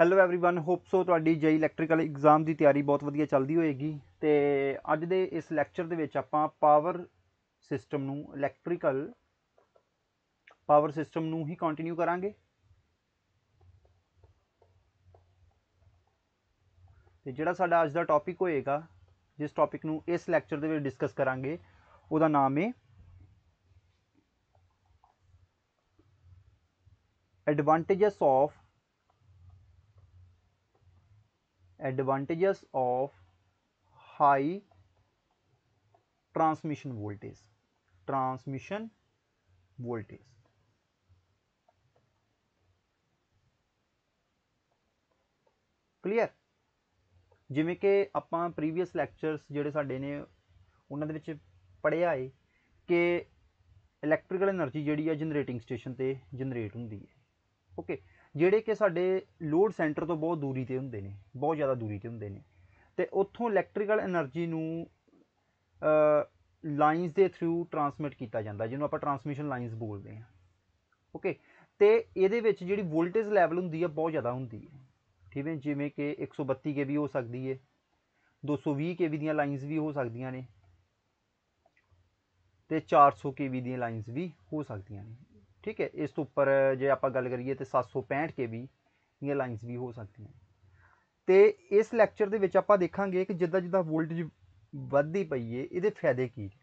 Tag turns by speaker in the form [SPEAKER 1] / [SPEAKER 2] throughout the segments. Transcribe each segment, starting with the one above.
[SPEAKER 1] Hello everyone hope so ਤੁਹਾਡੀ ਜੇ electrical exam ਦੀ ਤਿਆਰੀ ਬਹੁਤ ਵਧੀਆ ਚੱਲਦੀ ਹੋਏਗੀ ਤੇ ਅੱਜ ਦੇ ਇਸ ਲੈਕਚਰ ਦੇ ਵਿੱਚ ਆਪਾਂ ਪਾਵਰ ਸਿਸਟਮ ਨੂੰ ਇਲੈਕਟ੍ਰੀਕਲ ਪਾਵਰ ਸਿਸਟਮ ਨੂੰ ਹੀ ਕੰਟੀਨਿਊ ਕਰਾਂਗੇ ਤੇ ਜਿਹੜਾ ਸਾਡਾ ਅੱਜ ਦਾ ਟੌਪਿਕ ਹੋਏਗਾ ਜਿਸ ਟੌਪਿਕ ਨੂੰ ਇਸ ਲੈਕਚਰ ਦੇ ਵਿੱਚ ਡਿਸਕਸ ਕਰਾਂਗੇ ਉਹਦਾ ਨਾਮ ਹੈ advantages of advantages of high transmission voltage transmission voltage clear ਜਿਵੇਂ ਕਿ ਆਪਾਂ ਪ੍ਰੀਵੀਅਸ ਲੈਕਚਰਸ ਜਿਹੜੇ ਸਾਡੇ ਨੇ ਉਹਨਾਂ ਦੇ ਵਿੱਚ ਪੜਿਆ ਏ ਕਿ ਇਲੈਕਟ੍ਰੀਕਲ એનર્ਜੀ ਜਿਹੜੀ ਆ ਜਨਰੇਟਿੰਗ ਸਟੇਸ਼ਨ ਤੇ ਜਨਰੇਟ ਹੁੰਦੀ ਹੈ ਓਕੇ ਜਿਹੜੇ ਕਿ ਸਾਡੇ ਲੋਡ ਸੈਂਟਰ ਤੋਂ ਬਹੁਤ ਦੂਰੀ ਤੇ ਹੁੰਦੇ ਨੇ ਬਹੁਤ ਜ਼ਿਆਦਾ ਦੂਰੀ ਤੇ ਹੁੰਦੇ ਨੇ ਤੇ ਉੱਥੋਂ ਇਲੈਕਟ੍ਰੀਕਲ એનર્ਜੀ ਨੂੰ ਲਾਈਨਸ ਦੇ ਥਰੂ ਟਰਾਂਸਮਿਟ ਕੀਤਾ ਜਾਂਦਾ ਜਿਹਨੂੰ ਆਪਾਂ ਟਰਾਂਸਮਿਸ਼ਨ ਲਾਈਨਸ ਬੋਲਦੇ ਆ ਓਕੇ ਤੇ ਇਹਦੇ ਵਿੱਚ ਜਿਹੜੀ ਵੋਲਟੇਜ ਲੈਵਲ ਹੁੰਦੀ ਹੈ ਬਹੁਤ ਜ਼ਿਆਦਾ ਹੁੰਦੀ ਹੈ ਠੀਕ ਹੈ ਜਿਵੇਂ ਕਿ 132 ਕੇਵੀ ਹੋ ਸਕਦੀ ਹੈ 220 ਕੇਵੀ ਦੀਆਂ ਲਾਈਨਸ ਵੀ ਹੋ ਸਕਦੀਆਂ ਨੇ ਤੇ 400 ਕੇਵੀ ਦੀਆਂ ਲਾਈਨਸ ਵੀ ਹੋ ਸਕਦੀਆਂ ਨੇ ਠੀਕ ਹੈ ਇਸ ਤੋਂ ਉੱਪਰ ਜੇ ਆਪਾਂ ਗੱਲ ਕਰੀਏ ਤੇ 765 ਕੇਵੀ ਇਹ ਲਾਈਨਸ ਵੀ ਹੋ ਸਕਦੀਆਂ ਤੇ ਇਸ ਲੈਕਚਰ ਦੇ ਵਿੱਚ ਆਪਾਂ ਦੇਖਾਂਗੇ ਕਿ ਜਿੱਦਾਂ ਜਿੱਦਾਂ ਵੋਲਟੇਜ ਵੱਧਦੀ ਪਈ ਏ ਇਹਦੇ ਫਾਇਦੇ ਕੀ ਨੇ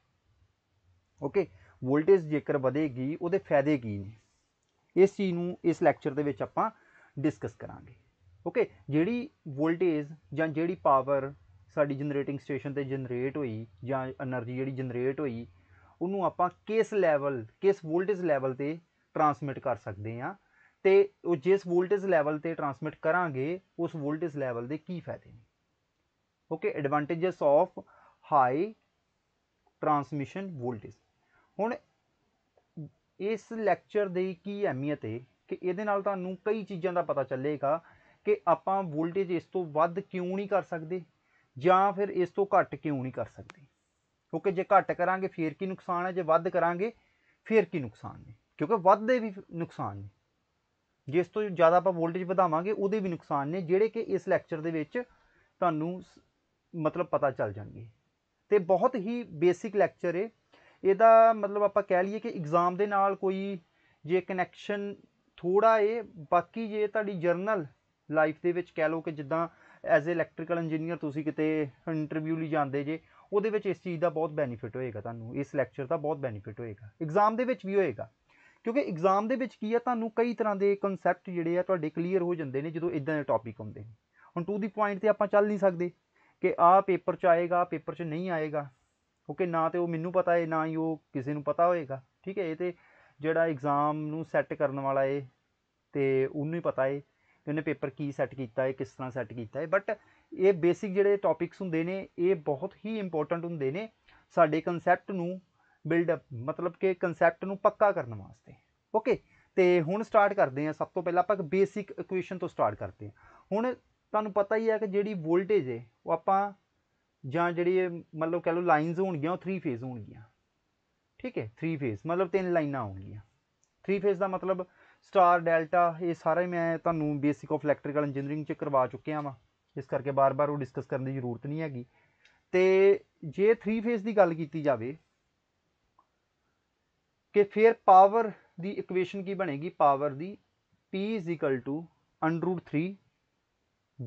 [SPEAKER 1] ਓਕੇ ਵੋਲਟੇਜ ਜੇਕਰ ਵਧੇਗੀ ਉਹਦੇ ਫਾਇਦੇ ਕੀ ਨੇ ਇਸ ਚੀਜ਼ ਨੂੰ ਇਸ ਲੈਕਚਰ ਦੇ ਵਿੱਚ ਆਪਾਂ ਡਿਸਕਸ ਕਰਾਂਗੇ ਓਕੇ ਜਿਹੜੀ ਵੋਲਟੇਜ ਜਾਂ ਜਿਹੜੀ ਪਾਵਰ ਸਾਡੀ ਜਨਰੇਟਿੰਗ ਸਟੇਸ਼ਨ ਤੇ ਜਨਰੇਟ ਹੋਈ ਜਾਂ એનર્ਜੀ ਜਿਹੜੀ ਜਨਰੇਟ ਹੋਈ ਉਹਨੂੰ ਆਪਾਂ ਕਿਸ ਲੈਵਲ ਕਿਸ ਵੋਲਟੇਜ ਲੈਵਲ ਤੇ ਟਰਾਂਸਮਿਟ ਕਰ ਸਕਦੇ ਆ ਤੇ ਉਹ ਜਿਸ ਵੋਲਟੇਜ ਲੈਵਲ ਤੇ ਟਰਾਂਸਮਿਟ ਕਰਾਂਗੇ ਉਸ ਵੋਲਟੇਜ ਲੈਵਲ ਦੇ ਕੀ ਫਾਇਦੇ ਨੇ okay advantages of high transmission voltage ਹੁਣ ਇਸ ਲੈਕਚਰ ਦੇ ਕੀ ਅਹਿਮੀਅਤ ਹੈ ਕਿ ਇਹਦੇ ਨਾਲ ਤੁਹਾਨੂੰ ਕਈ ਚੀਜ਼ਾਂ ਦਾ ਪਤਾ ਚੱਲੇਗਾ ਕਿ ਆਪਾਂ ਵੋਲਟੇਜ ਇਸ ਤੋਂ ਵੱਧ ਕਿਉਂ ਨਹੀਂ ਕਰ ਸਕਦੇ ਜਾਂ ਫਿਰ ਇਸ ਤੋਂ ਘੱਟ ਕਿਉਂ ਨਹੀਂ ਕਰ ਸਕਦੇ ਕਿਉਂਕਿ ਜੇ ਘੱਟ ਕਰਾਂਗੇ ਫੇਰ ਕੀ ਨੁਕਸਾਨ ਹੈ ਜੇ ਵੱਧ ਕਰਾਂਗੇ ਫੇਰ ਕੀ ਨੁਕਸਾਨ ਨੇ ਕਿਉਂਕਿ ਵੱਧਦੇ ਵੀ ਨੁਕਸਾਨ ਨੇ ਜਿਸ ਤੋਂ ਜ਼ਿਆਦਾ ਆਪਾਂ ਵੋਲਟੇਜ ਵਧਾਵਾਂਗੇ ਉਹਦੇ ਵੀ ਨੁਕਸਾਨ ਨੇ ਜਿਹੜੇ ਕਿ ਇਸ ਲੈਕਚਰ ਦੇ ਵਿੱਚ ਤੁਹਾਨੂੰ ਮਤਲਬ ਪਤਾ ਚੱਲ ਜਾਣਗੇ ਤੇ ਬਹੁਤ ਹੀ ਬੇਸਿਕ ਲੈਕਚਰ ਏ ਇਹਦਾ ਮਤਲਬ ਆਪਾਂ ਕਹਿ ਲਈਏ ਕਿ ਐਗਜ਼ਾਮ ਦੇ ਨਾਲ ਕੋਈ ਜੇ ਕਨੈਕਸ਼ਨ ਥੋੜਾ ਏ ਬਾਕੀ ਜੇ ਤੁਹਾਡੀ ਜਰਨਲ ਲਾਈਫ ਦੇ ਵਿੱਚ ਕਹਿ ਲਓ ਕਿ ਜਿੱਦਾਂ ਐਜ਼ ਅ ਇਲੈਕਟ੍ਰੀਕਲ ਇੰਜੀਨੀਅਰ ਤੁਸੀਂ ਕਿਤੇ ਇੰਟਰਵਿਊ ਲਈ ਜਾਂਦੇ ਜੇ ਉਹਦੇ ਵਿੱਚ ਇਸ ਚੀਜ਼ ਦਾ ਬਹੁਤ ਬੈਨੀਫਿਟ ਹੋਏਗਾ ਤੁਹਾਨੂੰ ਇਸ ਲੈਕਚਰ ਦਾ ਬਹੁਤ ਬੈਨੀਫਿਟ ਹੋਏਗਾ ਐਗਜ਼ਾਮ ਦੇ ਵਿੱਚ ਵੀ ਹੋਏਗਾ ਕਿਉਂਕਿ ਐਗਜ਼ਾਮ ਦੇ ਵਿੱਚ ਕੀ ਆ ਤੁਹਾਨੂੰ ਕਈ ਤਰ੍ਹਾਂ ਦੇ ਕਨਸੈਪਟ ਜਿਹੜੇ ਆ ਤੁਹਾਡੇ ਕਲੀਅਰ ਹੋ ਜਾਂਦੇ ਨੇ ਜਦੋਂ ਇਦਾਂ ਦੇ ਟੌਪਿਕ ਹੁੰਦੇ ਨੇ ਹੁਣ ਟੂ ਦੀ ਪੁਆਇੰਟ ਤੇ ਆਪਾਂ ਚੱਲ ਨਹੀਂ ਸਕਦੇ ਕਿ ਆ ਪੇਪਰ 'ਚ ਆਏਗਾ ਪੇਪਰ 'ਚ ਨਹੀਂ ਆਏਗਾ ਕਿਉਂਕਿ ਨਾ ਤੇ ਉਹ ਮੈਨੂੰ ਪਤਾ ਹੈ ਨਾ ਹੀ ਉਹ ਕਿਸੇ ਨੂੰ ਪਤਾ ਹੋਏਗਾ ਠੀਕ ਹੈ ਇਹ ਤੇ ਜਿਹੜਾ ਐਗਜ਼ਾਮ ਨੂੰ ਸੈੱਟ ਕਰਨ ਵਾਲਾ ਏ ਤੇ ਉਹਨੂੰ ਹੀ ਪਤਾ ਏ ਕਿ ਉਹਨੇ ਪੇਪਰ ਕੀ ਸੈੱਟ ਕੀਤਾ ਏ ਕਿਸ ਤਰ੍ਹਾਂ ਸੈੱਟ ਕੀਤਾ ਏ ਬਟ ਇਹ ਬੇਸਿਕ ਜਿਹੜੇ ਟੌਪਿਕਸ ਹੁੰਦੇ ਨੇ ਇਹ ਬਹੁਤ ਹੀ ਇੰਪੋਰਟੈਂਟ ਹੁੰਦੇ ਨੇ ਸਾਡੇ ਕਨਸੈਪਟ ਨੂੰ ਬਿਲਡਅਪ ਮਤਲਬ ਕਿ ਕਨਸੈਪਟ ਨੂੰ ਪੱਕਾ ਕਰਨ ਵਾਸਤੇ ਓਕੇ ਤੇ ਹੁਣ ਸਟਾਰਟ ਕਰਦੇ ਹਾਂ ਸਭ ਤੋਂ ਪਹਿਲਾਂ ਆਪਾਂ ਬੇਸਿਕ ਇਕੁਏਸ਼ਨ ਤੋਂ ਸਟਾਰਟ ਕਰਦੇ ਹਾਂ ਹੁਣ ਤੁਹਾਨੂੰ ਪਤਾ ਹੀ ਹੈ ਕਿ ਜਿਹੜੀ ਵੋਲਟੇਜ ਹੈ ਉਹ ਆਪਾਂ ਜਾਂ ਜਿਹੜੀ ਮਤਲਬ ਕਹ ਲਓ ਲਾਈਨਸ ਹੋਣਗੀਆਂ ਉਹ 3 ਫੇਜ਼ ਹੋਣਗੀਆਂ ਠੀਕ ਹੈ 3 ਫੇਜ਼ ਮਤਲਬ ਤਿੰਨ ਲਾਈਨਾਂ ਹੋਣਗੀਆਂ 3 ਫੇਜ਼ ਦਾ ਮਤਲਬ ਸਟਾਰ ਡੈਲਟਾ ਇਹ ਸਾਰੇ ਮੈਂ ਤੁਹਾਨੂੰ ਬੇਸਿਕ ਆਫ ਇਲੈਕਟ੍ਰੀਕਲ ਇੰਜੀਨੀਅਰਿੰਗ ਚ ਕਰਵਾ ਚੁੱਕਿਆ ਵਾਂ ਇਸ ਕਰਕੇ ਬਾਰ-ਬਾਰ ਉਹ ਡਿਸਕਸ ਕਰਨ ਦੀ ਜ਼ਰੂਰਤ ਨਹੀਂ ਹੈਗੀ ਤੇ ਜੇ 3 ਫੇਜ਼ ਦੀ ਗੱਲ ਕੀਤੀ ਜਾਵੇ कि फिर पावर दी इक्वेशन की बनेगी power the p is equal to under three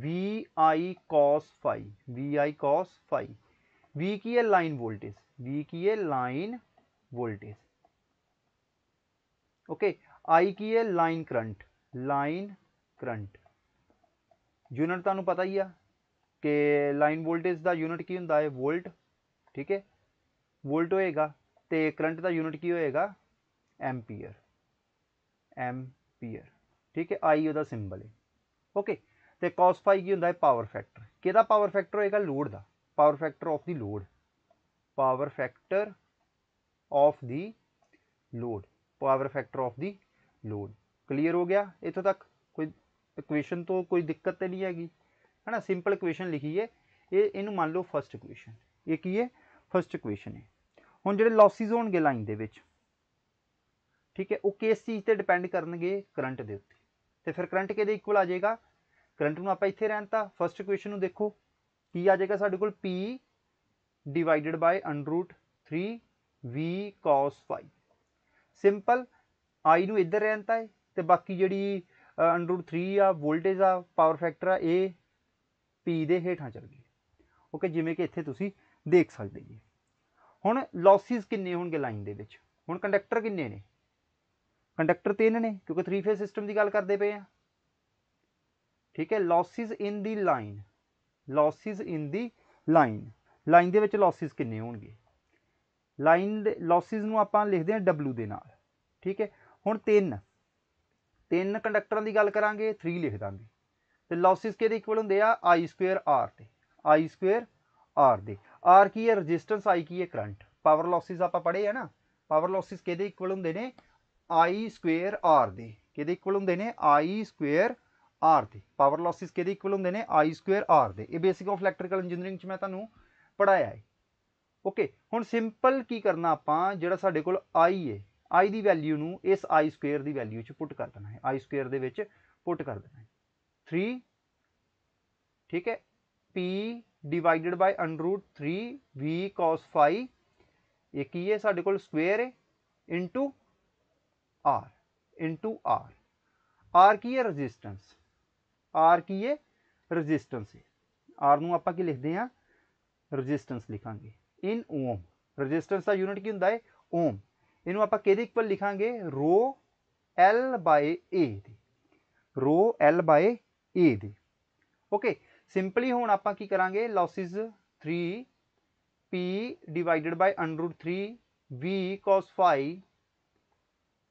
[SPEAKER 1] V I cos phi V I cos phi V की है लाइन वोल्टेज वी की है लाइन वोल्टेज ओके आई की है line current line current unit ਤੁਹਾਨੂੰ पता ही है कि लाइन वोल्टेज का यूनिट की ਹੁੰਦਾ ਹੈ ਵੋਲਟ ਠੀਕ ਹੈ ਵੋਲਟ ਹੋਏਗਾ ਤੇ ਕਰੰਟ ਦਾ ਯੂਨਿਟ ਕੀ ਹੋਏਗਾ ਐਂਪੀਅਰ ਐਂਪੀਅਰ ਠੀਕ ਹੈ ਆਈ ਉਹਦਾ ਸਿੰਬਲ ਹੈ ਓਕੇ ਤੇ cos ਫਾਈ ਕੀ ਹੁੰਦਾ ਹੈ ਪਾਵਰ ਫੈਕਟਰ ਕਿਹਦਾ ਪਾਵਰ ਫੈਕਟਰ ਹੋਏਗਾ ਲੋਡ ਦਾ power factor of the load power factor of the load power factor of the load clear ਹੋ ਗਿਆ ਇੱਥੋਂ ਤੱਕ ਕੋਈ ਇਕੁਏਸ਼ਨ ਤੋਂ ਕੋਈ ਦਿੱਕਤ ਤੇ ਨਹੀਂ ਆਗੀ ਹਨਾ ਸਿੰਪਲ ਇਕੁਏਸ਼ਨ ਲਿਖੀ ਹੈ ਇਹ ਇਹਨੂੰ ਮੰਨ ਲਓ ਫਰਸਟ ਇਕੁਏਸ਼ਨ ਇਹ ਕੀ ਹੈ ਫਰਸਟ ਇਕੁਏਸ਼ਨ ਹੈ ਹੁਣ ਜਿਹੜੇ ਲੌਸਿਸ ਹੋਣਗੇ ਲਾਈਨ ਦੇ ਵਿੱਚ ਠੀਕ ਹੈ ਉਹ ਕਿਸ ਚੀਜ਼ ਤੇ ਡਿਪੈਂਡ ਕਰਨਗੇ ਕਰੰਟ ਦੇ ਉੱਤੇ ਤੇ ਫਿਰ ਕਰੰਟ ਕਿਹਦੇ ਇਕੁਅਲ ਆ ਜਾਏਗਾ ਕਰੰਟ ਨੂੰ ਆਪਾਂ ਇੱਥੇ ਰਹਿਣ ਤਾਂ ਫਰਸਟ ਇਕੁਏਸ਼ਨ ਨੂੰ ਦੇਖੋ ਕੀ ਆ ਜਾਏਗਾ ਸਾਡੇ ਕੋਲ P divided by 3 v cos phi simple i ਨੂੰ ਇੱਧਰ ਰਹਿਣ ਤਾਂ ਤੇ ਬਾਕੀ ਜਿਹੜੀ 3 ਆ ਵੋਲਟੇਜ ਆ ਪਾਵਰ ਫੈਕਟਰ ਆ ਇਹ P ਦੇ ਹੇਠਾਂ ਚਲ ਗਈ ਓਕੇ ਜਿਵੇਂ ਕਿ ਇੱਥੇ ਤੁਸੀਂ ਦੇਖ ਸਕਦੇ ਜੀ ਹੁਣ ਲੌਸਿਸ ਕਿੰਨੇ ਹੋਣਗੇ ਲਾਈਨ ਦੇ ਵਿੱਚ ਹੁਣ ਕੰਡਕਟਰ ਕਿੰਨੇ ਨੇ ਕੰਡਕਟਰ ਤਿੰਨ ਨੇ ਕਿਉਂਕਿ 3 ਫੇਸ ਸਿਸਟਮ ਦੀ ਗੱਲ ਕਰਦੇ ਪਏ ਆ ਠੀਕ ਹੈ losses in the line losses in the line line ਦੇ ਵਿੱਚ ਲਾਸਿਸ ਕਿੰਨੇ ਹੋਣਗੇ ਲਾਈਨ ਦੇ ਲਾਸਿਸ ਨੂੰ ਆਪਾਂ ਲਿਖਦੇ ਆ W ਦੇ ਨਾਲ ਠੀਕ ਹੈ ਹੁਣ ਤਿੰਨ ਤਿੰਨ ਕੰਡਕਟਰਾਂ ਦੀ ਗੱਲ ਕਰਾਂਗੇ 3 ਲਿਖ ਦਾਂਗੇ ਤੇ ਲਾਸਿਸ ਕਿਹਦੇ ਇਕੁਅਲ ਹੁੰਦੇ ਆ I2R ਤੇ I2R ਦੇ R ਕੀ ਹੈ ਰੈਜ਼ਿਸਟੈਂਸ I ਕੀ ਹੈ ਕਰੰਟ ਪਾਵਰ ਲਾਸਿਸ ਆਪਾਂ ਪੜ੍ਹੇ ਆ ਨਾ ਪਾਵਰ ਲਾਸਿਸ ਕਿਹਦੇ ਇਕੁਅਲ ਹੁੰਦੇ ਨੇ ਆਈ ਸਕੁਅਰ ਆਰ ਦੇ ਕਿਹਦੇ ਇਕੁਅਲ ਹੁੰਦੇ ਨੇ ਆਈ ਸਕੁਅਰ ਆਰ ਦੇ ਪਾਵਰ ਲਾਸਿਸ ਕਿਹਦੇ ਇਕੁਅਲ ਹੁੰਦੇ ਨੇ ਆਈ ਸਕੁਅਰ ਆਰ ਦੇ ਇਹ ਬੇਸਿਕ ਆਫ ਇਲੈਕਟ੍ਰੀਕਲ ਇੰਜੀਨੀਅਰਿੰਗ ਚ ਮੈਂ ਤੁਹਾਨੂੰ ਪੜਾਇਆ ਹੈ ਓਕੇ ਹੁਣ ਸਿੰਪਲ ਕੀ ਕਰਨਾ ਆਪਾਂ ਜਿਹੜਾ ਸਾਡੇ ਕੋਲ ਆਈ ਹੈ ਆਈ ਦੀ ਵੈਲਿਊ ਨੂੰ ਇਸ ਆਈ ਸਕੁਅਰ ਦੀ ਵੈਲਿਊ ਚ ਪੁੱਟ ਕਰ ਦੇਣਾ ਹੈ ਆਈ ਸਕੁਅਰ ਦੇ ਵਿੱਚ ਪੁੱਟ ਕਰ ਦੇਣਾ ਹੈ 3 ਠੀਕ ਹੈ p divided by 3 v cos phi ਇਹ ਕੀ ਹੈ ਸਾਡੇ ਕੋਲ ਸਕੁਅਰ ਹੈ into R into R R ਕੀ ਹੈ ਰੈਜ਼ਿਸਟੈਂਸ ਆਰ ਕੀ ਹੈ ਰੈਜ਼ਿਸਟੈਂਸ ਹੈ ਆਰ ਨੂੰ ਆਪਾਂ ਕੀ ਲਿਖਦੇ ਹਾਂ ਰੈਜ਼ਿਸਟੈਂਸ ਲਿਖਾਂਗੇ ਇਨ ਓਮ ਰੈਜ਼ਿਸਟੈਂਸ ਦਾ ਯੂਨਿਟ ਕੀ ਹੁੰਦਾ ਹੈ ਓਮ ਇਹਨੂੰ ਆਪਾਂ ਕਿਹਦੇ ਇਕੁਅਲ ਲਿਖਾਂਗੇ ਰੋ ਐਲ ਬਾਈ ਏ ਦੀ ਰੋ ਐਲ ਬਾਈ ਏ ਦੀ ਓਕੇ ਸਿੰਪਲੀ ਹੁਣ ਆਪਾਂ ਕੀ ਕਰਾਂਗੇ losses 3 P divided v cos phi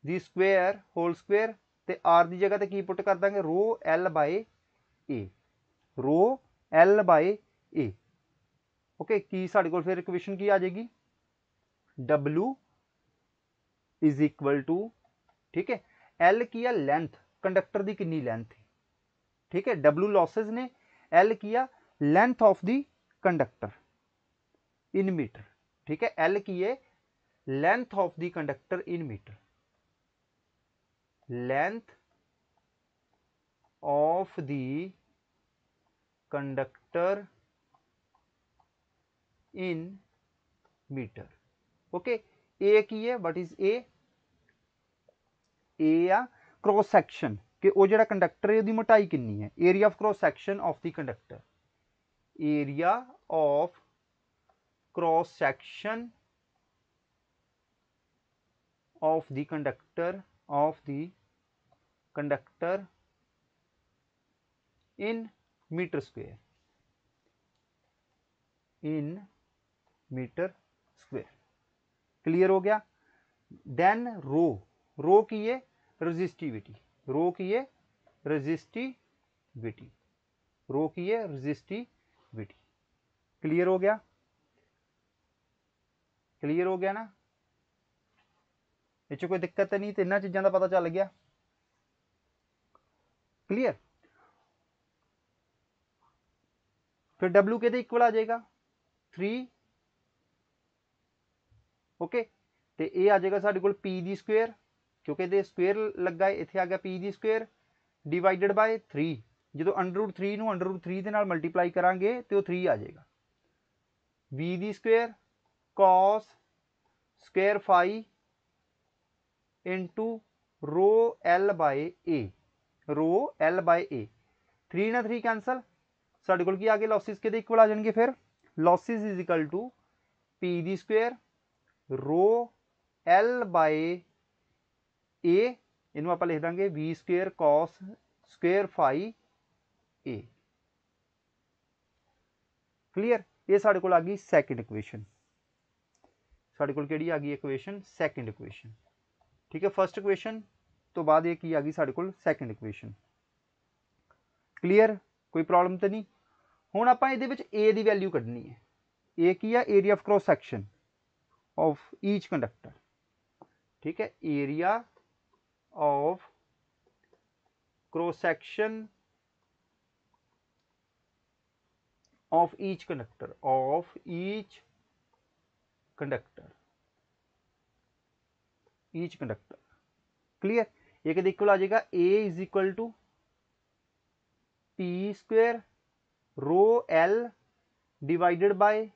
[SPEAKER 1] the square whole square ਤੇ r ਦੀ ਜਗ੍ਹਾ ਤੇ ਕੀ ਪੁੱਟ ਕਰ ਦਾਂਗੇ rho l a rho l a okay ਕੀ ਸਾਡੇ ਕੋਲ ਫਿਰ ਇਕੁਏਸ਼ਨ ਕੀ ਆ ਜਾਏਗੀ w ਇਜ਼ ਇਕੁਅਲ ਟੂ ਠੀਕ ਹੈ l ਕੀ ਆ ਲੈਂਥ ਕੰਡਕਟਰ ਦੀ ਕਿੰਨੀ ਲੈਂਥ ਹੈ ठीक है डब्ल्यू लॉसेज ने एल किया length of the conductor in metre ठीक है एल किए length of the conductor in metre length of the conductor in meter okay a की है what is a a या क्रॉस सेक्शन कि ਉਹ ਜਿਹੜਾ ਕੰਡਕਟਰ ਹੈ ਉਹਦੀ ਮੋਟਾਈ ਕਿੰਨੀ ਹੈ area of cross section of the conductor area of cross section of the conductor of the conductor in metre square in metre square clear हो गया देन रो रो की ये रजिस्टिविटी रो की ये रजिस्टिविटी रो की ये रजिस्टिविटी क्लियर हो गया क्लियर हो गया ना इस कोई दिक्कत तो नहीं तो इन्होंने चीजा का पता चल गया ਕਲੀਅਰ ਫਿਰ w के ਦੇ ਇਕੁਅਲ ਆ ਜਾਏਗਾ 3 ਓਕੇ ਤੇ ਇਹ ਆ ਜਾਏਗਾ ਸਾਡੇ ਕੋਲ p ਦੀ ਸਕੁਅਰ ਕਿਉਂਕਿ ਇਹਦੇ ਸਕੁਅਰ ਲੱਗਾ ਹੈ ਇੱਥੇ ਆ ਗਿਆ p ਦੀ ਸਕੁਅਰ ਡਿਵਾਈਡਡ ਬਾਈ 3 ਜਦੋਂ √3 ਨੂੰ √3 ਦੇ ਨਾਲ ਮਲਟੀਪਲਾਈ ਕਰਾਂਗੇ ਤੇ ਉਹ 3 ਆ ਜਾਏਗਾ v ਦੀ square cos square phi into rho l ਬਾਈ a rho L by A three ना थ्री कैंसल साढ़े की आगे लॉसेज के इक्वल आ जाएंगे फिर losses is equal to P D square rho L by A इन आप लिख देंगे V square cos square phi ए क्लीयर ये साढ़े को आ गई सैकेंड इक्वेशन साढ़े को आ गई इक्वेशन सैकेंड इक्वेशन ठीक है फर्स्ट इक्वेशन तो बाद ये की आ गई साढ़े कोकेंड इक्ुएशन क्लीयर कोई प्रॉब्लम तो नहीं हूँ आप वैल्यू क्ढनी है ए की है area of cross section of each conductor ठीक है area of cross section of each conductor of each conductor each conductor clear एक इक्वल आ जाएगा A is equal to P square rho L divided by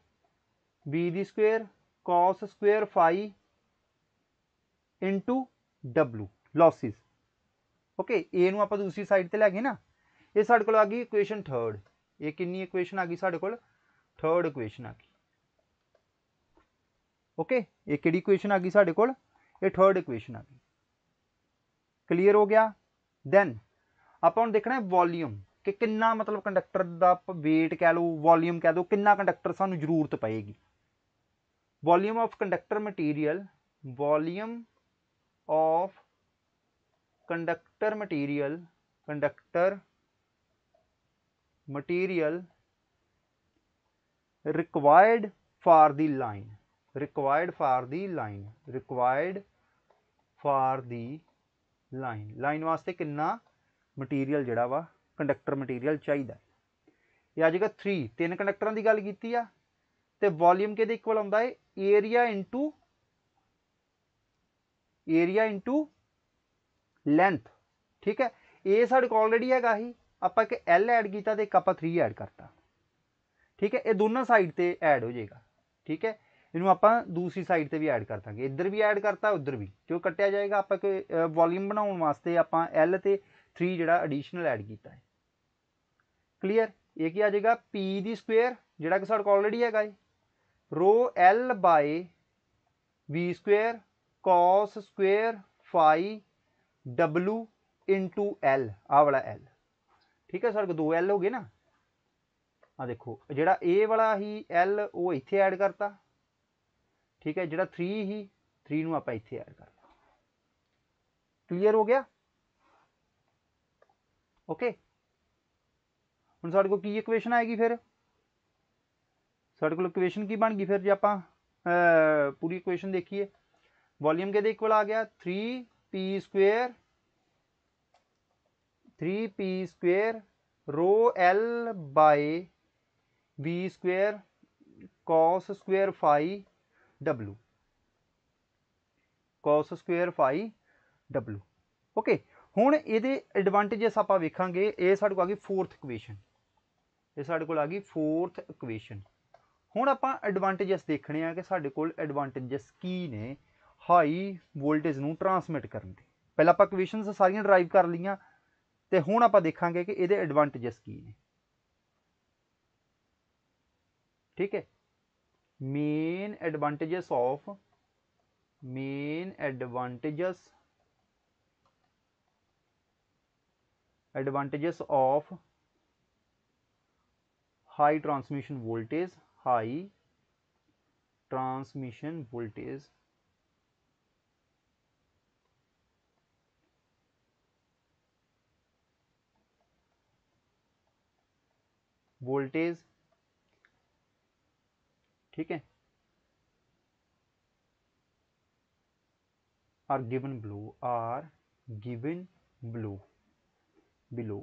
[SPEAKER 1] B दी square cos square phi into W losses okay A आप दूसरी side पर लै ना ये साढ़े को आ गई इक्ुएशन थर्ड ये किन्नी आ गई साढ़े को थर्ड इक्ुएशन आ गई ओके एक इक्ुएशन आ गई साढ़े को थर्ड इक्ुएशन आ गई ਕਲੀਅਰ ਹੋ ਗਿਆ ਦੈਨ ਆਪਾਂ ਹੁਣ ਦੇਖਣਾ ਹੈ ਵੋਲਿਊਮ ਕਿ ਕਿੰਨਾ ਮਤਲਬ ਕੰਡਕਟਰ ਦਾ weight ਕਹਿ ਲਓ ਵੋਲਿਊਮ ਕਹਿ ਦਿਓ ਕਿੰਨਾ ਕੰਡਕਟਰ ਸਾਨੂੰ ਜ਼ਰੂਰਤ ਪਏਗੀ volume of conductor material volume of conductor material conductor material required for the line required for the line required for the line line ਵਾਸਤੇ ਕਿੰਨਾ ਮਟੀਰੀਅਲ ਜਿਹੜਾ ਵਾ ਕੰਡਕਟਰ ਮਟੀਰੀਅਲ ਚਾਹੀਦਾ ਇਹ ਆ ਜਾਏਗਾ 3 ਤਿੰਨ ਕੰਡਕਟਰਾਂ ਦੀ ਗੱਲ ਕੀਤੀ ਆ ਤੇ ਵੋਲਿਊਮ ਕਿਹਦੇ ਇਕੁਅਲ ਹੁੰਦਾ ਹੈ area into area into length ਠੀਕ ਹੈ ਇਹ ਸਾਡੇ ਕੋਲ ਆਲਰੇਡੀ ਹੈਗਾ ਹੀ ਆਪਾਂ ਇੱਕ L ਐਡ ਕੀਤਾ ਤੇ ਇੱਕ ਆਪਾਂ 3 ਐਡ ਕਰਤਾ ਠੀਕ ਹੈ ਇਹ ਦੋਨਾਂ ਸਾਈਡ ਤੇ ਐਡ ਹੋ ਜਾਏਗਾ ਠੀਕ ਹੈ ਇਹਨੂੰ ਆਪਾਂ ਦੂਸਰੀ ਸਾਈਡ ਤੇ ਵੀ ਐਡ ਕਰ ਦਾਂਗੇ ਇੱਧਰ ਵੀ ਐਡ ਕਰਤਾ ਉੱਧਰ ਵੀ ਜੋ ਕੱਟਿਆ ਜਾਏਗਾ ਆਪਾਂ ਕਿ ਵੋਲਿਊਮ ਬਣਾਉਣ ਵਾਸਤੇ ਆਪਾਂ L ਤੇ 3 ਜਿਹੜਾ ਐਡੀਸ਼ਨਲ ਐਡ ਕੀਤਾ ਹੈ ਕਲੀਅਰ ਇਹ ਕੀ ਆ ਜਾਏਗਾ P ਦੀ ਸਕੁਅਰ ਜਿਹੜਾ ਕਿ ਸਾਡਾ ਕੋਲ ਆਲਰੇਡੀ ਹੈਗਾ ਹੈ rho L by V square cos square phi W into L ਆ ਵਾਲਾ L ਠੀਕ ਹੈ ਸਰ ਦੋ L ਹੋ ਗਏ ਨਾ ਆ ਦੇਖੋ ਜਿਹੜਾ A ਵਾਲਾ ਹੀ L ਉਹ ਇੱਥੇ ਐਡ ਕਰਤਾ ठीक है जोड़ा थ्री ही थ्री आप इतने ऐड कर लो क्लीयर हो गया ओके हम सा आएगी फिर साढ़े को की बन गई फिर जो आप पूरी इक्वेन देखिए वॉल्यूम के इक्वल आ गया three P square three P square rho L by B square cos square phi W cos square phi W okay ਹੁਣ ਇਹਦੇ ਐਡਵਾਂਟੇजेस ਆਪਾਂ ਵੇਖਾਂਗੇ ਇਹ ਸਾਡੇ ਕੋਲ ਆ ਗਈ ਫੋਰਥ ਇਕੁਏਸ਼ਨ ਇਹ ਸਾਡੇ ਕੋਲ ਆ ਗਈ ਫੋਰਥ ਇਕੁਏਸ਼ਨ ਹੁਣ ਆਪਾਂ ਐਡਵਾਂਟੇजेस ਦੇਖਣੇ ਆ ਕਿ ਸਾਡੇ ਕੋਲ ਐਡਵਾਂਟੇजेस ਕੀ ਨੇ ਹਾਈ ਵੋਲਟੇਜ ਨੂੰ ਟਰਾਂਸਮਿਟ ਕਰਨ ਦੇ ਪਹਿਲਾਂ ਆਪਾਂ ਇਕੁਏਸ਼ਨਸ ਸਾਰੀਆਂ ਡਰਾਈਵ ਕਰ ਲਈਆਂ ਤੇ ਹੁਣ ਆਪਾਂ ਦੇਖਾਂਗੇ ਕਿ ਇਹਦੇ ਐਡਵਾਂਟੇजेस ਕੀ ਨੇ ਠੀਕ ਹੈ main advantages of main advantages advantages of high transmission voltage high transmission voltage voltage ठीक है are given below are given below below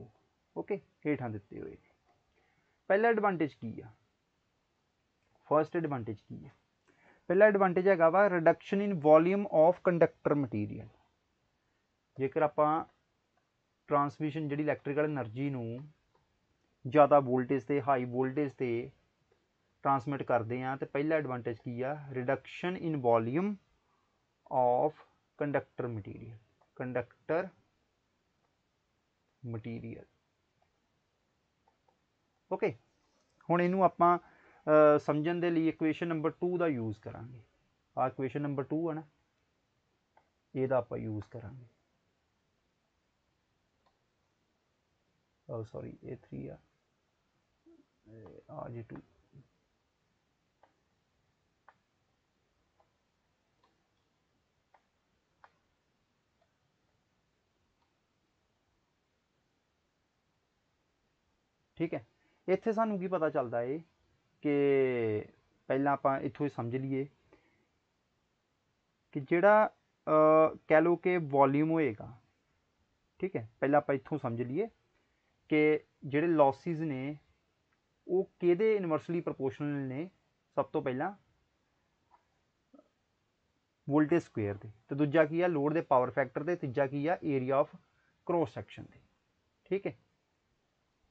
[SPEAKER 1] okay ਹੇਠਾਂ ਦਿੱਤੇ ਹੋਏ ਨੇ ਪਹਿਲਾ ਐਡਵਾਂਟੇਜ ਕੀ ਆ ਫਰਸਟ ਐਡਵਾਂਟੇਜ ਕੀ ਆ ਪਹਿਲਾ ਐਡਵਾਂਟੇਜ ਹੈਗਾ ਵਾ reduction in volume of conductor material ਜੇਕਰ ਆਪਾਂ ਟਰਾਂਸਮਿਸ਼ਨ ਜਿਹੜੀ ਇਲੈਕਟ੍ਰੀਕਲ એનર્ਜੀ ਨੂੰ ਜ਼ਿਆਦਾ ਵੋਲਟੇਜ ਤੇ ਹਾਈ ਵੋਲਟੇਜ ਤੇ ਟਰਾਂਸਮਿਟ ਕਰਦੇ ਆ ਤੇ ਪਹਿਲਾ ਐਡਵਾਂਟੇਜ ਕੀ ਆ reduction in volume of conductor material conductor material okay ਹੁਣ ਇਹਨੂੰ ਆਪਾਂ ਸਮਝਣ ਦੇ ਲਈ ਇਕੁਏਸ਼ਨ ਨੰਬਰ 2 ਦਾ ਯੂਜ਼ ਕਰਾਂਗੇ ਆ ਇਕੁਏਸ਼ਨ ਨੰਬਰ 2 ਹੈ ਨਾ ਇਹਦਾ ਆਪਾਂ ਯੂਜ਼ ਕਰਾਂਗੇ oh sorry a3 ਆ ਆ ਜੀ 2 ਠੀਕ ਹੈ ਇੱਥੇ ਸਾਨੂੰ ਕੀ ਪਤਾ ਚੱਲਦਾ ਏ ਕਿ ਪਹਿਲਾਂ ਆਪਾਂ ਇੱਥੋਂ ਹੀ ਸਮਝ ਲਈਏ ਕਿ ਜਿਹੜਾ ਕਹਿ ਲਓ ਕਿ ਵੋਲਿਊਮ ਹੋਏਗਾ ਠੀਕ ਹੈ ਪਹਿਲਾਂ ਆਪਾਂ ਇੱਥੋਂ ਸਮਝ ਲਈਏ ਕਿ ਜਿਹੜੇ ਲੌਸਿਸ ਨੇ ਉਹ ਕਿਹਦੇ ਇਨਵਰਸਲੀ ਪ੍ਰੋਪੋਰਸ਼ਨਲ ਨੇ ਸਭ ਤੋਂ ਪਹਿਲਾਂ ਵੋਲਟੇਜ ਸਕੁਅਰ ਦੇ ਤੇ ਦੂਜਾ ਕੀ ਆ ਲੋਡ ਦੇ ਪਾਵਰ ਫੈਕਟਰ ਦੇ ਤੀਜਾ ਕੀ ਆ ਏਰੀਆ ਆਫ ਕ੍ਰੋਸ ਸੈਕਸ਼ਨ ਦੇ ਠੀਕ ਹੈ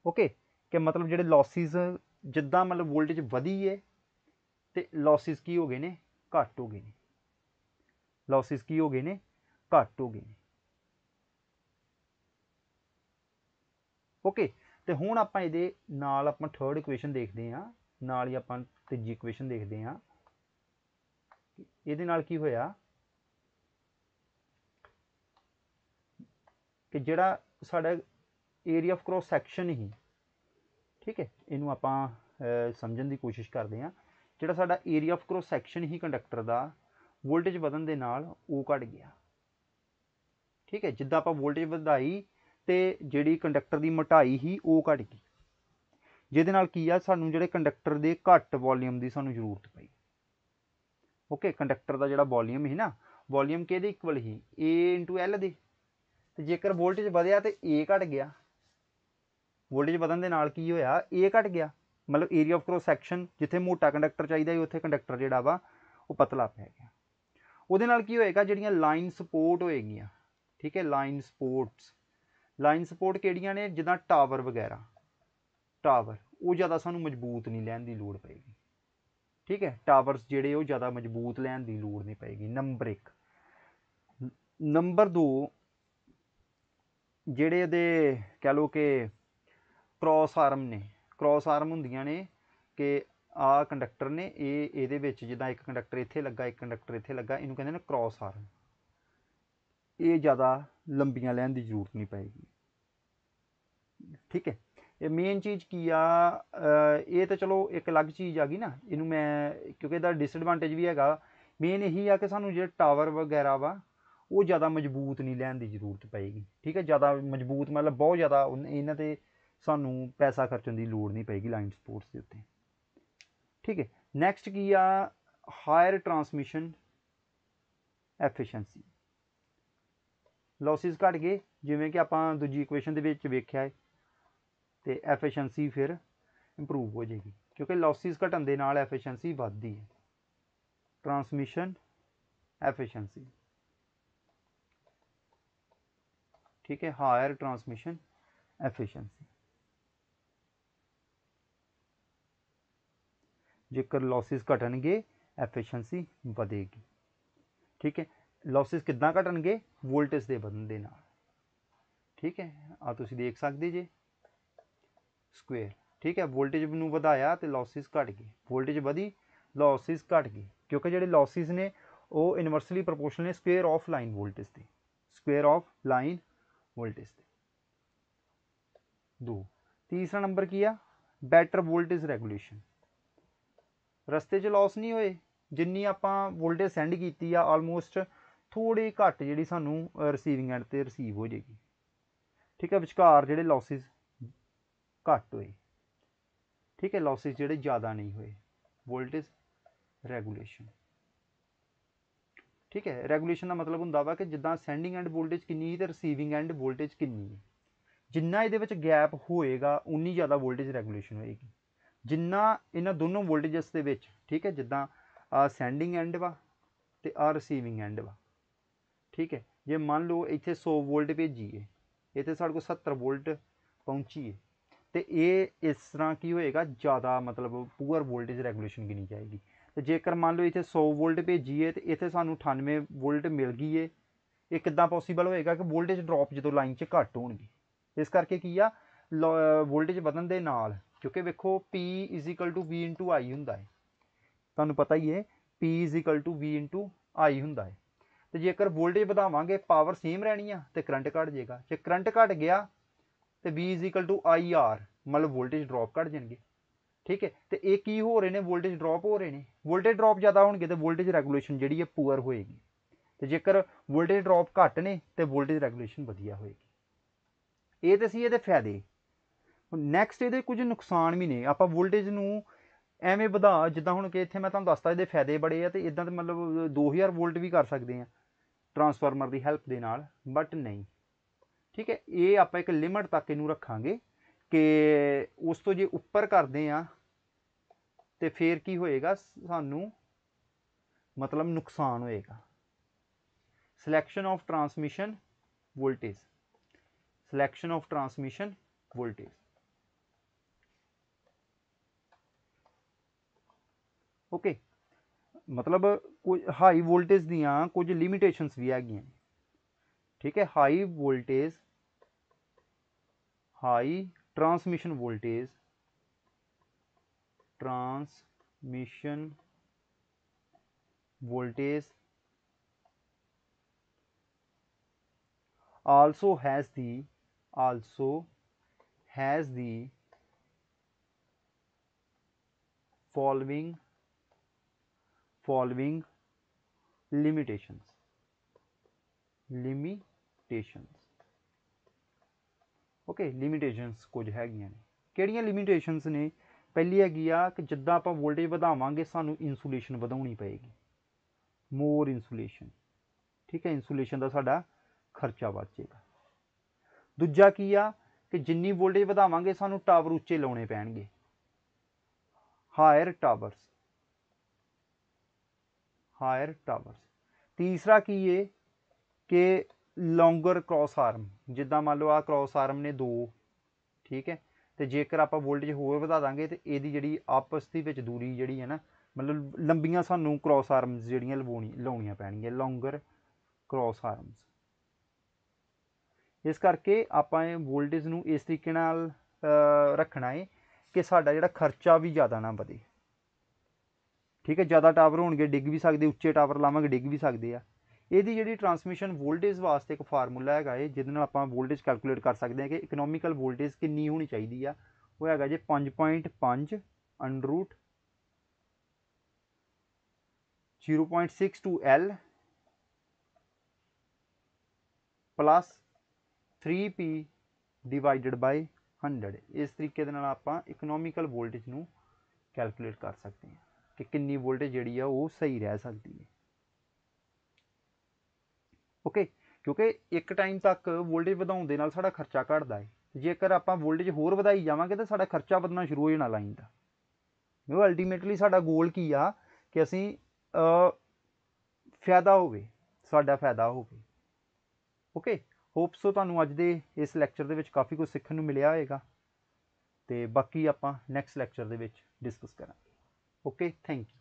[SPEAKER 1] ਓਕੇ ਕਿ ਮਤਲਬ ਜਿਹੜੇ ਲੌਸਿਸ ਜਿੱਦਾਂ ਮਤਲਬ ਵੋਲਟੇਜ ਵਧੀ ਹੈ ਤੇ ਲੌਸਿਸ ਕੀ ਹੋ ਗਏ ਨੇ ਘੱਟ ਹੋ ਗਏ ਨੇ ਲੌਸਿਸ ਕੀ ਹੋ ਗਏ ਨੇ ਘੱਟ ਹੋ ਗਏ ਨੇ ਓਕੇ ਤੇ ਹੁਣ ਆਪਾਂ ਇਹਦੇ ਨਾਲ ਆਪਾਂ ਥਰਡ ਇਕੁਏਸ਼ਨ ਦੇਖਦੇ ਆ ਨਾਲ ਹੀ ਆਪਾਂ ਤੀਜੀ ਇਕੁਏਸ਼ਨ ਦੇਖਦੇ ਆ ਇਹਦੇ ਨਾਲ ਕੀ ਹੋਇਆ ਕਿ ਜਿਹੜਾ ਸਾਡਾ ਏਰੀਆ ਆਫ ਕ੍ਰੋਸ ਸੈਕਸ਼ਨ ਹੀ ਠੀਕ ਹੈ ਇਹਨੂੰ ਆਪਾਂ ਸਮਝਣ ਦੀ ਕੋਸ਼ਿਸ਼ ਕਰਦੇ ਹਾਂ ਜਿਹੜਾ ਸਾਡਾ ਏਰੀਆ ਆਫ ਕ੍ਰੋਸ ਸੈਕਸ਼ਨ ਹੀ ਕੰਡਕਟਰ ਦਾ ਵੋਲਟੇਜ ਵਧਣ ਦੇ ਨਾਲ ਉਹ ਘਟ ਗਿਆ ਠੀਕ ਹੈ ਜਿੱਦਾਂ ਆਪਾਂ ਵੋਲਟੇਜ ਵਧਾਈ ਤੇ ਜਿਹੜੀ ਕੰਡਕਟਰ ਦੀ ਮੋਟਾਈ ਹੀ ਉਹ ਘਟ ਗਈ ਜਿਹਦੇ ਨਾਲ ਕੀ ਆ ਸਾਨੂੰ ਜਿਹੜੇ ਕੰਡਕਟਰ ਦੇ ਘੱਟ ਵੋਲਿਊਮ ਦੀ ਸਾਨੂੰ ਜ਼ਰੂਰਤ ਪਈ ਓਕੇ ਕੰਡਕਟਰ ਦਾ ਜਿਹੜਾ ਵੋਲਿਊਮ ਹੈ ਨਾ ਵੋਲਿਊਮ ਕਿਹਦੇ ਇਕੁਅਲ ਹੀ A L ਦੇ ਤੇ ਜੇਕਰ ਵੋਲਟੇਜ ਵਧਿਆ ਤੇ A ਘਟ ਗਿਆ ਵੋਲਟੇਜ ਵਧਣ ਦੇ ਨਾਲ ਕੀ ਹੋਇਆ ਏ ਘਟ ਗਿਆ ਮਤਲਬ ਏਰੀਆ ਆਫ ਕ੍ਰੋਸ ਸੈਕਸ਼ਨ ਜਿੱਥੇ ਮੋਟਾ ਕੰਡਕਟਰ ਚਾਹੀਦਾ ਹੈ ਉੱਥੇ ਕੰਡਕਟਰ ਜਿਹੜਾ ਵਾ ਉਹ ਪਤਲਾ ਪੈ ਗਿਆ ਉਹਦੇ ਨਾਲ ਕੀ ਹੋਏਗਾ ਜਿਹੜੀਆਂ ਲਾਈਨ ਸਪੋਰਟ ਹੋਏਗੀਆਂ ਠੀਕ ਹੈ ਲਾਈਨ ਸਪੋਰਟਸ ਲਾਈਨ ਸਪੋਰਟ ਕਿਹੜੀਆਂ ਨੇ ਜਿੱਦਾਂ ਟਾਵਰ ਵਗੈਰਾ ਟਾਵਰ ਉਹ ਜ਼ਿਆਦਾ ਸਾਨੂੰ ਮਜ਼ਬੂਤ ਨਹੀਂ ਲੈਣ ਦੀ ਲੋੜ ਪਏਗੀ ਠੀਕ ਹੈ ਟਾਵਰਸ ਜਿਹੜੇ ਉਹ ਜ਼ਿਆਦਾ ਮਜ਼ਬੂਤ ਲੈਣ ਦੀ ਲੋੜ ਨਹੀਂ ਪਏਗੀ ਨੰਬਰ 1 ਨੰਬਰ 2 ਜਿਹੜੇ ਦੇ ਕਹ ਲੋ ਕਿ ਕ੍ਰੋਸ ਆਰਮ ਨੇ ਕ੍ਰੋਸ ਆਰਮ ਹੁੰਦੀਆਂ ਨੇ ਕਿ ਆ ਕੰਡਕਟਰ ਨੇ ਇਹ ਇਹਦੇ ਵਿੱਚ ਜਿੱਦਾਂ ਇੱਕ ਕੰਡਕਟਰ ਇੱਥੇ ਲੱਗਾ ਇੱਕ ਕੰਡਕਟਰ ਇੱਥੇ ਲੱਗਾ ਇਹਨੂੰ ਕਹਿੰਦੇ ਨੇ ਕ੍ਰੋਸ ਆਰਮ ਇਹ ਜ਼ਿਆਦਾ ਲੰਬੀਆਂ ਲੈਣ ਦੀ ਜ਼ਰੂਰਤ ਨਹੀਂ ਪਏਗੀ ਠੀਕ ਹੈ ਇਹ ਮੇਨ ਚੀਜ਼ ਕੀ ਆ ਇਹ ਤਾਂ ਚਲੋ ਇੱਕ ਅਲੱਗ ਚੀਜ਼ ਆ ਗਈ ਨਾ ਇਹਨੂੰ ਮੈਂ ਕਿਉਂਕਿ ਇਹਦਾ ਡਿਸਐਡਵਾਂਟੇਜ ਵੀ ਹੈਗਾ ਮੇਨ ਇਹੀ ਆ ਕਿ ਸਾਨੂੰ ਜਿਹੜਾ ਟਾਵਰ ਵਗੈਰਾ ਵਾ ਉਹ ਜ਼ਿਆਦਾ ਮਜ਼ਬੂਤ ਨਹੀਂ ਲੈਣ ਦੀ ਜ਼ਰੂਰਤ ਪਏਗੀ ਠੀਕ ਹੈ ਜ਼ਿਆਦਾ ਮਜ਼ਬੂਤ ਮਤਲਬ ਬਹੁਤ ਜ਼ਿਆਦਾ ਇਹਨਾਂ ਤੇ ਸਾਨੂੰ ਪੈਸਾ ਖਰਚਣ ਦੀ ਲੋੜ ਨਹੀਂ ਪਏਗੀ ਲਾਈਨ ਸਪੋਰਟਸ ਦੇ ਉੱਤੇ ਠੀਕ ਹੈ ਨੈਕਸਟ ਕੀ ਆ ਹਾਇਰ ਟਰਾਂਸਮਿਸ਼ਨ ਐਫੀਸ਼ੀਐਂਸੀ ਲਾਸਸ ਘਟ ਗਏ ਜਿਵੇਂ ਕਿ ਆਪਾਂ ਦੂਜੀ ਇਕੁਏਸ਼ਨ ਦੇ ਵਿੱਚ ਵੇਖਿਆ ਹੈ ਤੇ ਐਫੀਸ਼ੀਐਂਸੀ ਫਿਰ ਇੰਪਰੂਵ ਹੋ ਜਾਏਗੀ ਕਿਉਂਕਿ ਲਾਸਸ ਘਟਣ ਦੇ ਨਾਲ ਐਫੀਸ਼ੀਐਂਸੀ ਵੱਧਦੀ ਹੈ ਟਰਾਂਸਮਿਸ਼ਨ ਐਫੀਸ਼ੀਐਂਸੀ ਠੀਕ ਹੈ ਹਾਇਰ ਟਰਾਂਸਮਿਸ਼ਨ ਐਫੀਸ਼ੀਐਂਸੀ ਜੇਕਰ ਲਾਸਿਸ ਘਟਣਗੇ ਐਫੀਸ਼ੀਐਂਸੀ ਵਧੇਗੀ ਠੀਕ ਹੈ ਲਾਸਿਸ ਕਿੱਦਾਂ ਘਟਣਗੇ ਵੋਲਟੇਜ ਦੇ ਵਧਣ ਦੇ ਨਾਲ ਠੀਕ ਹੈ ਆ ਤੁਸੀਂ ਦੇਖ ਸਕਦੇ ਜੇ ਸਕੁਅਰ ਠੀਕ ਹੈ ਵੋਲਟੇਜ ਨੂੰ ਵਧਾਇਆ ਤੇ ਲਾਸਿਸ ਘਟ ਗਏ ਵੋਲਟੇਜ ਵਧੀ ਲਾਸਿਸ ਘਟ ਗਏ ਕਿਉਂਕਿ ਜਿਹੜੇ ਲਾਸਿਸ ਨੇ ਉਹ ਇਨਵਰਸਲੀ ਪ੍ਰੋਪੋਰਸ਼ਨਲ ਨੇ ਸਕੁਅਰ ਆਫ ਲਾਈਨ ਵੋਲਟੇਜ ਦੇ ਸਕੁਅਰ ਆਫ ਲਾਈਨ ਵੋਲਟੇਜ ਦੇ ਦੋ ਤੀਸਰਾ ਨੰਬਰ ਕੀ ਆ ਬੈਟਰ ਵੋਲਟੇਜ ਰੈਗੂਲੇਸ਼ਨ ਰਸਤੇ 'ਚ ਲਾਸ ਨਹੀਂ ਹੋਏ ਜਿੰਨੀ ਆਪਾਂ ਵੋਲਟੇਜ ਸੈਂਡ ਕੀਤੀ ਆ ਆਲਮੋਸਟ ਥੋੜੀ ਘੱਟ ਜਿਹੜੀ ਸਾਨੂੰ ਰਿਸੀਵਿੰਗ ਐਂਡ ਤੇ ਰਿਸੀਵ ਹੋ ਜੇਗੀ ਠੀਕ ਹੈ ਵਿਚਕਾਰ ਜਿਹੜੇ ਲਾਸਿਸ ਘੱਟ ਹੋਏ ਠੀਕ ਹੈ ਲਾਸਿਸ ਜਿਹੜੇ ਜ਼ਿਆਦਾ ਨਹੀਂ ਹੋਏ ਵੋਲਟੇਜ ਰੈਗੂਲੇਸ਼ਨ ਠੀਕ ਹੈ ਰੈਗੂਲੇਸ਼ਨ ਦਾ ਮਤਲਬ ਹੁੰਦਾ ਵਾ ਕਿ ਜਿੱਦਾਂ ਸੈਂਡਿੰਗ ਐਂਡ ਵੋਲਟੇਜ ਕਿੰਨੀ ਹੈ ਤੇ ਰਿਸੀਵਿੰਗ ਐਂਡ ਵੋਲਟੇਜ ਕਿੰਨੀ ਹੈ ਜਿੰਨਾ ਇਹਦੇ ਵਿੱਚ ਗੈਪ ਹੋਏਗਾ ਉਨੀ ਜ਼ਿਆਦਾ ਵੋਲਟੇਜ ਰੈਗੂਲੇਸ਼ਨ ਹੋਏਗੀ ਜਿੰਨਾ ਇਹਨਾਂ ਦੋਨੋਂ ਵੋਲਟੇਜਸ ਦੇ ਵਿੱਚ ਠੀਕ ਹੈ ਜਿੱਦਾਂ ਆ ਸੈਂਡਿੰਗ ਐਂਡ ਵਾ ਤੇ ਆ ਰਿਸੀਵਿੰਗ ਐਂਡ ਵਾ ਠੀਕ ਹੈ ਜੇ ਮੰਨ ਲਓ ਇੱਥੇ 100 ਵੋਲਟ ਭੇਜੀਏ ਇੱਥੇ ਸਾਡੇ ਕੋਲ 70 ਵੋਲਟ ਪਹੁੰਚੀਏ ਤੇ ਇਹ ਇਸ ਤਰ੍ਹਾਂ ਕੀ ਹੋਏਗਾ ਜ਼ਿਆਦਾ ਮਤਲਬ ਪੂਰ ਵੋਲਟੇਜ ਰੈਗੂਲੇਸ਼ਨ ਨਹੀਂ ਜਾਏਗੀ ਤੇ ਜੇਕਰ ਮੰਨ ਲਓ ਇੱਥੇ 100 ਵੋਲਟ ਭੇਜੀਏ ਤੇ ਇੱਥੇ ਸਾਨੂੰ 98 ਵੋਲਟ ਮਿਲ ਗਈ ਏ ਇਹ ਕਿਦਾਂ ਪੋਸੀਬਲ ਹੋਏਗਾ ਕਿ ਵੋਲਟੇਜ ਡ੍ਰੌਪ ਜਦੋਂ ਲਾਈਨ 'ਚ ਘੱਟ ਹੋਣਗੇ ਇਸ ਕਰਕੇ ਕੀ ਆ ਵੋਲਟੇਜ ਵਧਣ ਦੇ ਨਾਲ ਕਿਉਂਕਿ ਵੇਖੋ P V I ਹੁੰਦਾ ਹੈ ਤੁਹਾਨੂੰ ਪਤਾ ਹੀ ਹੈ P V I ਹੁੰਦਾ ਹੈ ਤੇ ਜੇਕਰ ਵੋਲਟੇਜ ਵਧਾਵਾਂਗੇ ਪਾਵਰ ਸੇਮ ਰਹਿਣੀ ਆ ਤੇ ਕਰੰਟ ਘਟ ਜਾਏਗਾ ਜੇ ਕਰੰਟ ਘਟ ਗਿਆ ਤੇ V IR ਮਤਲਬ ਵੋਲਟੇਜ ਡ੍ਰੌਪ ਘਟ ਜਾਣਗੇ ਠੀਕ ਹੈ ਤੇ ਇਹ ਕੀ ਹੋ ਰਹੇ ਨੇ ਵੋਲਟੇਜ ਡ੍ਰੌਪ ਹੋ ਰਹੇ ਨੇ ਵੋਲਟੇਜ ਡ੍ਰੌਪ ਜ਼ਿਆਦਾ ਹੋਣਗੇ ਤੇ ਵੋਲਟੇਜ ਰੈਗੂਲੇਸ਼ਨ ਜਿਹੜੀ ਹੈ ਪੂਅਰ ਹੋਏਗੀ ਤੇ ਜੇਕਰ ਵੋਲਟੇਜ ਡ੍ਰੌਪ ਘਟ ਨੇ ਤੇ ਵੋਲਟੇਜ ਰੈਗੂਲੇਸ਼ਨ ਵਧੀਆ ਹੋਏਗੀ ਇਹ ਤੇ ਸੀ ਇਹਦੇ ਫਾਇਦੇ ਨੈਕਸਟ ਇਹਦੇ ਕੁਝ ਨੁਕਸਾਨ ਵੀ ਨੇ ਆਪਾਂ ਵੋਲਟੇਜ ਨੂੰ ਐਵੇਂ ਵਧਾ ਜਿੱਦਾਂ ਹੁਣ ਕਿ ਇੱਥੇ ਮੈਂ ਤੁਹਾਨੂੰ ਦੱਸਤਾ ਇਹਦੇ ਫਾਇਦੇ ਬੜੇ ਆ ਤੇ ਇਦਾਂ ਤੇ ਮਤਲਬ 2000 ਵੋਲਟ ਵੀ ਕਰ ਸਕਦੇ ਆ ਟਰਾਂਸਫਾਰਮਰ ਦੀ ਹੈਲਪ ਦੇ ਨਾਲ ਬਟ ਨਹੀਂ ਠੀਕ ਹੈ ਇਹ ਆਪਾਂ ਇੱਕ ਲਿਮਟ ਤੱਕ ਇਹਨੂੰ ਰੱਖਾਂਗੇ ਕਿ ਉਸ ਤੋਂ ਜੇ ਉੱਪਰ ਕਰਦੇ ਆ ਤੇ ਫੇਰ ਕੀ ਹੋਏਗਾ ਸਾਨੂੰ ਮਤਲਬ ਨੁਕਸਾਨ ਹੋਏਗਾ selection of transmission voltage selection of transmission voltage okay मतलब कुछ हाई वोल्टेज दियाँ कुछ लिमिटेशंस भी है ठीक है high voltage high transmission voltage transmission voltage also has the also has the following following limitations limitations okay limitations ਕੁਝ ਹੈਗੀਆਂ ਨੇ ਕਿਹੜੀਆਂ ਲਿਮਿਟੇਸ਼ਨਸ ਨੇ ਪਹਿਲੀ ਹੈਗੀ ਆ ਕਿ ਜਿੱਦਾਂ ਆਪਾਂ ਵੋਲਟੇਜ ਵਧਾਵਾਂਗੇ ਸਾਨੂੰ ਇਨਸੂਲੇਸ਼ਨ ਵਧਾਉਣੀ ਪਏਗੀ ਮੋਰ ਇਨਸੂਲੇਸ਼ਨ ਠੀਕ ਹੈ ਇਨਸੂਲੇਸ਼ਨ ਦਾ ਸਾਡਾ ਖਰਚਾ ਵਾਚੇਗਾ ਦੂਜਾ ਕੀ ਆ ਕਿ ਜਿੰਨੀ ਵੋਲਟੇਜ ਵਧਾਵਾਂਗੇ ਸਾਨੂੰ ਟਾਵਰ ਉੱਚੇ ਲਾਉਣੇ ਪੈਣਗੇ ਹਾਇਰ ਟਾਵਰਸ ਹਾਇਰ ਟਾਵਰਸ ਤੀਸਰਾ ਕੀ ਏ ਕਿ ਲੌਂਗਰ ਕ੍ਰਾਸ ਆਰਮ ਜਿੱਦਾਂ ਮੰਨ ਲਓ ਆ ਕ੍ਰਾਸ ਆਰਮ ਨੇ ਦੋ ਠੀਕ ਹੈ ਤੇ ਜੇਕਰ ਆਪਾਂ ਵੋਲਟੇਜ ਹੋਰ ਵਧਾ ਦਾਂਗੇ ਤੇ ਇਹਦੀ ਜਿਹੜੀ ਆਪਸ ਦੀ ਵਿੱਚ ਦੂਰੀ ਜਿਹੜੀ ਹੈ ਨਾ ਮਤਲਬ ਲੰਬੀਆਂ ਸਾਨੂੰ ਕ੍ਰਾਸ ਆਰਮਸ ਜਿਹੜੀਆਂ ਲਵਾਉਣੀ ਲਾਉਣੀਆਂ ਪੈਣਗੀਆਂ ਲੌਂਗਰ ਕ੍ਰਾਸ ਆਰਮਸ ਇਸ ਕਰਕੇ ਆਪਾਂ ਇਹ ਵੋਲਟੇਜ ਨੂੰ ਇਸ ਤਰੀਕੇ ਨਾਲ ਰੱਖਣਾ ਹੈ ਕਿ ਸਾਡਾ ਜਿਹੜਾ ਖਰਚਾ ਵੀ ਜ਼ਿਆਦਾ ਨਾ ਵਧੇ ਠੀਕ ਹੈ ਜ਼ਿਆਦਾ ਟਾਵਰ ਹੋਣਗੇ ਡਿੱਗ ਵੀ ਸਕਦੇ ਉੱਚੇ ਟਾਵਰ ਲਾਵਾਂਗੇ ਡਿੱਗ ਵੀ ਸਕਦੇ ਆ ਇਹਦੀ ਜਿਹੜੀ ਟਰਾਂਸਮਿਸ਼ਨ ਵੋਲਟੇਜ ਵਾਸਤੇ ਇੱਕ ਫਾਰਮੂਲਾ ਹੈਗਾ ਏ ਜਿਹਦੇ ਨਾਲ ਆਪਾਂ ਵੋਲਟੇਜ ਕੈਲਕੂਲੇਟ ਕਰ ਸਕਦੇ ਹਾਂ ਕਿ ਇਕਨੋਮਿਕਲ ਵੋਲਟੇਜ ਕਿੰਨੀ ਹੋਣੀ ਚਾਹੀਦੀ ਆ ਉਹ ਹੈਗਾ ਜੇ 5.5 under root 0.62 L plus 3P divided by 100 ਇਸ ਤਰੀਕੇ ਦੇ ਨਾਲ ਆਪਾਂ ਇਕਨੋਮਿਕਲ ਵੋਲਟੇਜ ਨੂੰ ਕੈਲਕੂਲੇਟ ਕਰ ਸਕਦੇ ਹਾਂ ਕਿ ਕਿੰਨੀ ਵੋਲਟੇਜ ਜਿਹੜੀ ਆ ਉਹ ਸਹੀ ਰਹਿ ਸਕਦੀ ਹੈ ਓਕੇ ਕਿਉਂਕਿ ਇੱਕ ਟਾਈਮ ਤੱਕ ਵੋਲਟੇਜ ਵਧਾਉਣ ਦੇ ਨਾਲ ਸਾਡਾ ਖਰਚਾ ਘਟਦਾ ਹੈ ਜੇਕਰ ਆਪਾਂ ਵੋਲਟੇਜ ਹੋਰ ਵਧਾਈ ਜਾਵਾਂਗੇ ਤਾਂ ਸਾਡਾ ਖਰਚਾ ਵਧਣਾ ਸ਼ੁਰੂ ਹੋ ਜਾਣਾ ਲਾਈਨ ਦਾ ਉਹ ਅਲਟੀਮੇਟਲੀ ਸਾਡਾ ਗੋਲ ਕੀ ਆ ਕਿ ਅਸੀਂ ਫਾਇਦਾ ਹੋਵੇ ਸਾਡਾ ਫਾਇਦਾ ਹੋਵੇ ਓਕੇ ਹੋਪ ਸੋ ਤੁਹਾਨੂੰ ਅੱਜ ਦੇ ਇਸ ਲੈਕਚਰ ਦੇ ਵਿੱਚ ਕਾਫੀ ਕੁਝ ਸਿੱਖਣ ਨੂੰ ਮਿਲਿਆ ਹੋਵੇਗਾ ਤੇ ਬਾਕੀ ਆਪਾਂ ਨੈਕਸਟ ਲੈਕਚਰ ਦੇ ਵਿੱਚ ਡਿਸਕਸ ਕਰਾਂਗੇ Okay, thank you.